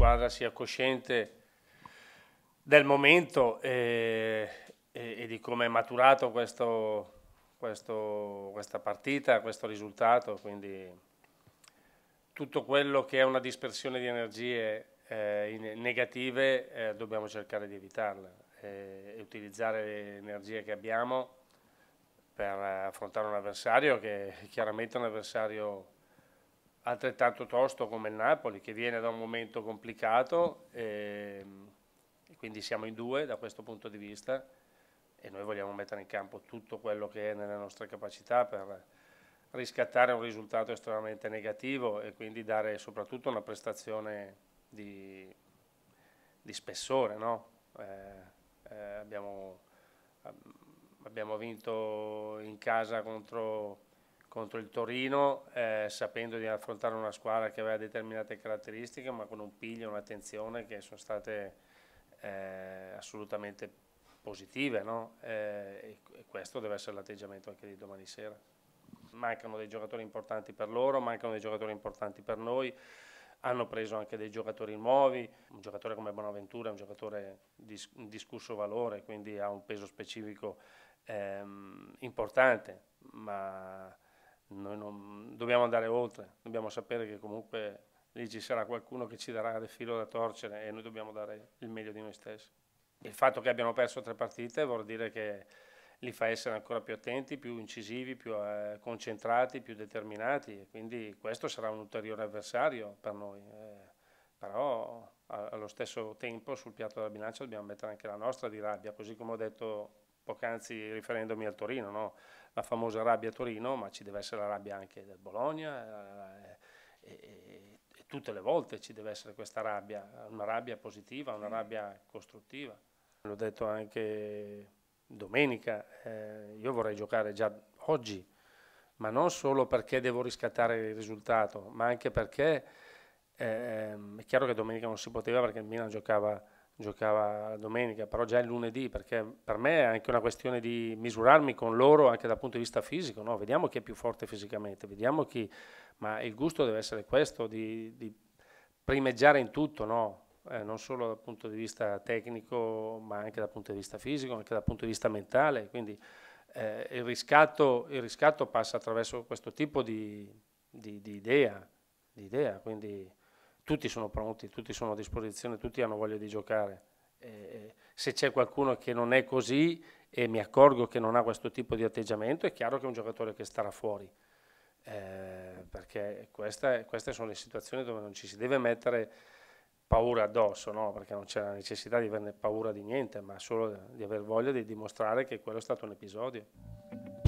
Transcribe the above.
squadra sia cosciente del momento e, e, e di come è maturato questo, questo, questa partita, questo risultato, quindi tutto quello che è una dispersione di energie eh, negative eh, dobbiamo cercare di evitarla eh, e utilizzare le energie che abbiamo per affrontare un avversario che è chiaramente è un avversario altrettanto tosto come il Napoli che viene da un momento complicato ehm, e, quindi siamo in due da questo punto di vista e noi vogliamo mettere in campo tutto quello che è nelle nostre capacità per riscattare un risultato estremamente negativo e quindi dare soprattutto una prestazione di, di spessore. No? Eh, eh, abbiamo, abbiamo vinto in casa contro contro il Torino, eh, sapendo di affrontare una squadra che aveva determinate caratteristiche, ma con un piglio e un'attenzione che sono state eh, assolutamente positive. No? Eh, e questo deve essere l'atteggiamento anche di domani sera. Mancano dei giocatori importanti per loro, mancano dei giocatori importanti per noi hanno preso anche dei giocatori nuovi, un giocatore come Bonaventura è un giocatore di discusso valore, quindi ha un peso specifico ehm, importante, ma noi non, dobbiamo andare oltre, dobbiamo sapere che comunque lì ci sarà qualcuno che ci darà del filo da torcere e noi dobbiamo dare il meglio di noi stessi. Il fatto che abbiamo perso tre partite vuol dire che li fa essere ancora più attenti, più incisivi, più eh, concentrati, più determinati e quindi questo sarà un ulteriore avversario per noi. Eh, però allo stesso tempo sul piatto della bilancia dobbiamo mettere anche la nostra di rabbia, così come ho detto poc'anzi riferendomi al Torino, no? la famosa rabbia Torino, ma ci deve essere la rabbia anche del Bologna, eh, e, e tutte le volte ci deve essere questa rabbia, una rabbia positiva, una rabbia costruttiva. L'ho detto anche domenica, eh, io vorrei giocare già oggi, ma non solo perché devo riscattare il risultato, ma anche perché eh, è chiaro che domenica non si poteva perché il Milan giocava giocava domenica, però già il lunedì, perché per me è anche una questione di misurarmi con loro anche dal punto di vista fisico, no? vediamo chi è più forte fisicamente, vediamo chi, ma il gusto deve essere questo, di, di primeggiare in tutto, no? eh, non solo dal punto di vista tecnico, ma anche dal punto di vista fisico, anche dal punto di vista mentale, quindi eh, il, riscatto, il, riscatto, passa attraverso questo tipo di, di, di idea, idea, quindi tutti sono pronti, tutti sono a disposizione, tutti hanno voglia di giocare. Eh, se c'è qualcuno che non è così e mi accorgo che non ha questo tipo di atteggiamento, è chiaro che è un giocatore che starà fuori. Eh, perché questa, queste sono le situazioni dove non ci si deve mettere paura addosso, no? perché non c'è la necessità di averne paura di niente, ma solo di aver voglia di dimostrare che quello è stato un episodio.